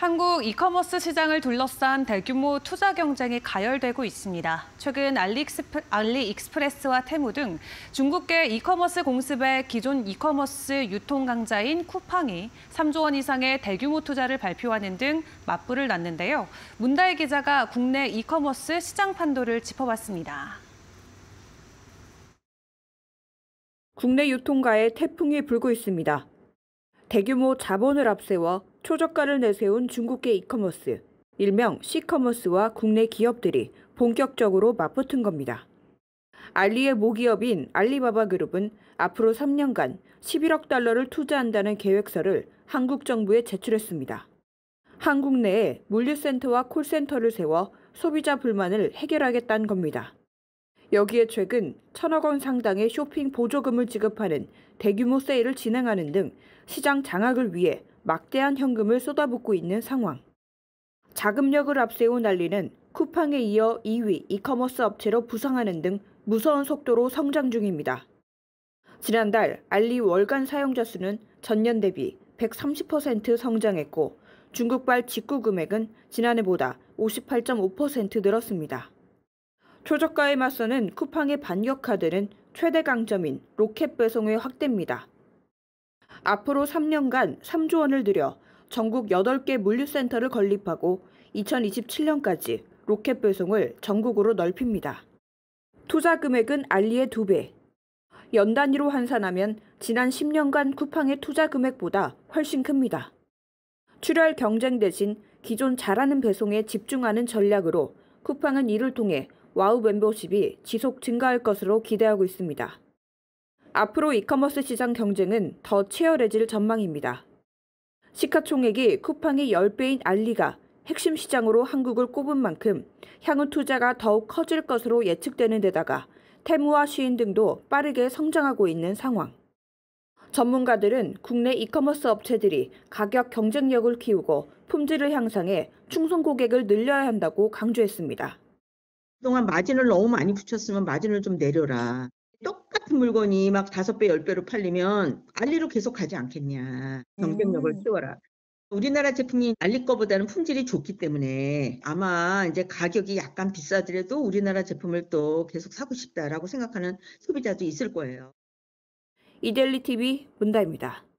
한국 이커머스 시장을 둘러싼 대규모 투자 경쟁이 가열되고 있습니다. 최근 알리익스프, 알리익스프레스와 테무 등 중국계 이커머스 공습의 기존 이커머스 유통 강자인 쿠팡이 3조 원 이상의 대규모 투자를 발표하는 등 맞불을 났는데요. 문다혜 기자가 국내 이커머스 시장 판도를 짚어봤습니다. 국내 유통가에 태풍이 불고 있습니다. 대규모 자본을 앞세워 초저가를 내세운 중국계 이커머스, 일명 시커머스와 국내 기업들이 본격적으로 맞붙은 겁니다. 알리의 모기업인 알리바바 그룹은 앞으로 3년간 11억 달러를 투자한다는 계획서를 한국 정부에 제출했습니다. 한국 내에 물류센터와 콜센터를 세워 소비자 불만을 해결하겠다는 겁니다. 여기에 최근 천억 원 상당의 쇼핑 보조금을 지급하는 대규모 세일을 진행하는 등 시장 장악을 위해 막대한 현금을 쏟아붓고 있는 상황. 자금력을 앞세운 알리는 쿠팡에 이어 2위 이커머스 업체로 부상하는 등 무서운 속도로 성장 중입니다. 지난달 알리 월간 사용자 수는 전년 대비 130% 성장했고 중국발 직구 금액은 지난해보다 58.5% 늘었습니다. 초저가에 맞서는 쿠팡의 반격 카드는 최대 강점인 로켓 배송의 확대입니다. 앞으로 3년간 3조 원을 들여 전국 8개 물류센터를 건립하고 2027년까지 로켓 배송을 전국으로 넓힙니다. 투자 금액은 알리의 2배. 연 단위로 환산하면 지난 10년간 쿠팡의 투자 금액보다 훨씬 큽니다. 출혈 경쟁 대신 기존 잘하는 배송에 집중하는 전략으로 쿠팡은 이를 통해 와우 멤버십이 지속 증가할 것으로 기대하고 있습니다. 앞으로 이커머스 시장 경쟁은 더 치열해질 전망입니다. 시가총액이 쿠팡의 10배인 알리가 핵심 시장으로 한국을 꼽은 만큼 향후 투자가 더욱 커질 것으로 예측되는 데다가 테무와 쉬인 등도 빠르게 성장하고 있는 상황. 전문가들은 국내 이커머스 업체들이 가격 경쟁력을 키우고 품질을 향상해 충성 고객을 늘려야 한다고 강조했습니다. 그동안 마진을 너무 많이 붙였으면 마진을 좀 내려라. 똑같은 물건이 막 다섯 배, 열 배로 팔리면 알리로 계속 가지 않겠냐. 경쟁력을 음. 키워라. 우리나라 제품이 알리 거보다는 품질이 좋기 때문에 아마 이제 가격이 약간 비싸더라도 우리나라 제품을 또 계속 사고 싶다라고 생각하는 소비자도 있을 거예요. 이델리 TV 문다입니다.